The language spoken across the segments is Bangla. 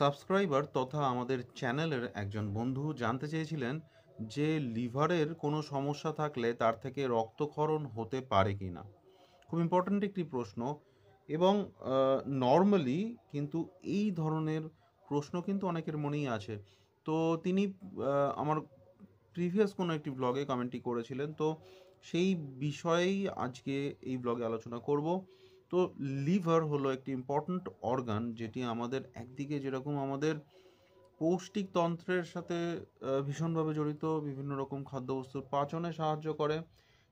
সাবস্ক্রাইবার তথা আমাদের চ্যানেলের একজন বন্ধু জানতে চেয়েছিলেন যে লিভারের কোনো সমস্যা থাকলে তার থেকে রক্তক্ষরণ হতে পারে কি না খুব ইম্পর্ট্যান্ট একটি প্রশ্ন এবং নর্মালি কিন্তু এই ধরনের প্রশ্ন কিন্তু অনেকের মনেই আছে তো তিনি আমার প্রিভিয়াস কোনো একটি ব্লগে কমেন্টটি করেছিলেন তো সেই বিষয়েই আজকে এই ব্লগে আলোচনা করব তো লিভার হলো একটি ইম্পর্ট্যান্ট অর্গান যেটি আমাদের একদিকে যেরকম আমাদের পৌষ্টিক তন্ত্রের সাথে ভীষণভাবে জড়িত বিভিন্ন রকম খাদ্যবস্তুর পাচনে সাহায্য করে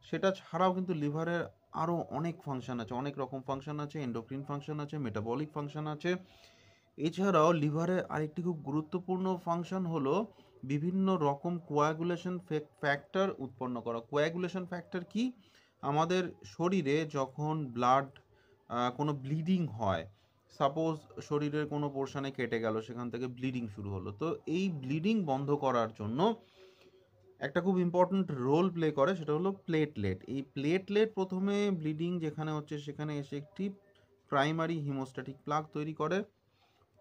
সেটা ছাড়াও কিন্তু লিভারের আরও অনেক ফাংশান আছে অনেক রকম ফাংশান আছে এন্ডোক্রিন ফাংশান আছে মেটাবলিক ফাংশান আছে এছাড়াও লিভারের আরেকটি খুব গুরুত্বপূর্ণ ফাংশন হলো বিভিন্ন রকম কোয়াগুলেশন ফ্যাক্টর উৎপন্ন করা কোয়াগুলেশন ফ্যাক্টর কি আমাদের শরীরে যখন ব্লাড কোনো ব্লিডিং হয় সাপোজ শরীরের কোনো পোর্শানে কেটে গেল সেখান থেকে ব্লিডিং শুরু হলো তো এই ব্লিডিং বন্ধ করার জন্য একটা খুব ইম্পর্ট্যান্ট রোল প্লে করে সেটা হলো প্লেটলেট এই প্লেটলেট প্রথমে ব্লিডিং যেখানে হচ্ছে সেখানে এসে একটি প্রাইমারি হিমোস্ট্যাটিক প্লাগ তৈরি করে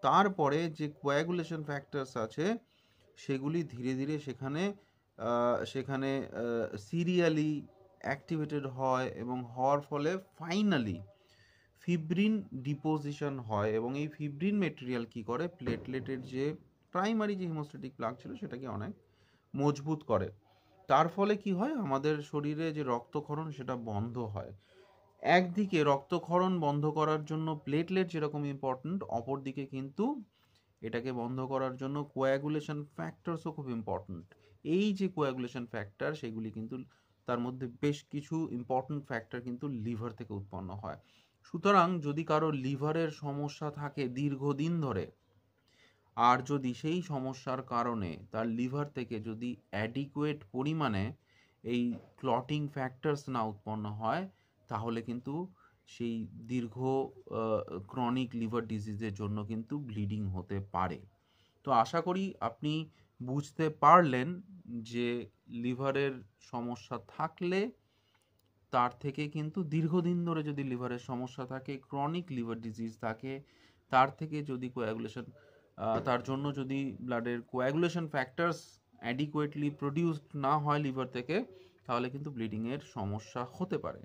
তারপরে যে কোয়াগুলেশন ফ্যাক্টরস আছে সেগুলি ধীরে ধীরে সেখানে সেখানে সিরিয়ালি অ্যাক্টিভেটেড হয় এবং হওয়ার ফলে ফাইনালি ফিব্রিন ডিপোজিশন হয় এবং এই ফিব্রিন মেটেরিয়াল কি করে প্লেটলেটের যে প্রাইমারি যে হিমোস্টেটিক প্লাক ছিল সেটাকে অনেক মজবুত করে তার ফলে কি হয় আমাদের শরীরে যে রক্তক্ষরণ সেটা বন্ধ হয় একদিকে রক্তক্ষরণ বন্ধ করার জন্য প্লেটলেট যেরকম ইম্পর্ট্যান্ট অপরদিকে কিন্তু এটাকে বন্ধ করার জন্য কোয়াগুলেশন ফ্যাক্টরসও খুব ইম্পর্ট্যান্ট এই যে কোয়াগুলেশন ফ্যাক্টর সেগুলি কিন্তু তার মধ্যে বেশ কিছু ইম্পর্ট্যান্ট ফ্যাক্টর কিন্তু লিভার থেকে উৎপন্ন হয় সুতরাং যদি কারো লিভারের সমস্যা থাকে দীর্ঘদিন ধরে আর যদি সেই সমস্যার কারণে তার লিভার থেকে যদি অ্যাডিকুয়েট পরিমাণে এই ক্লটিং ফ্যাক্টরস না উৎপন্ন হয় তাহলে কিন্তু সেই দীর্ঘ ক্রনিক লিভার ডিজিজের জন্য কিন্তু ব্লিডিং হতে পারে তো আশা করি আপনি বুঝতে পারলেন যে লিভারের সমস্যা থাকলে তার থেকে কিন্তু দীর্ঘদিন ধরে যদি লিভারের সমস্যা থাকে ক্রনিক লিভার ডিজিজ থাকে তার থেকে যদি কোয়াগুলেশন তার জন্য যদি ব্লাডের কোয়াগুলেশন ফ্যাক্টরস অ্যাডিকুয়েটলি প্রডিউসড না হয় লিভার থেকে তাহলে কিন্তু ব্লিডিংয়ের সমস্যা হতে পারে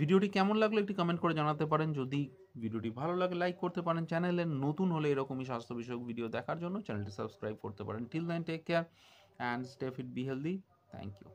ভিডিওটি কেমন লাগলো একটি কমেন্ট করে জানাতে পারেন যদি ভিডিওটি ভালো লাগে লাইক করতে পারেন চ্যানেলে নতুন হলে এরকমই স্বাস্থ্য বিষয়ক ভিডিও দেখার জন্য চ্যানেলটি সাবস্ক্রাইব করতে পারেন till then take care and stay fit be healthy thank you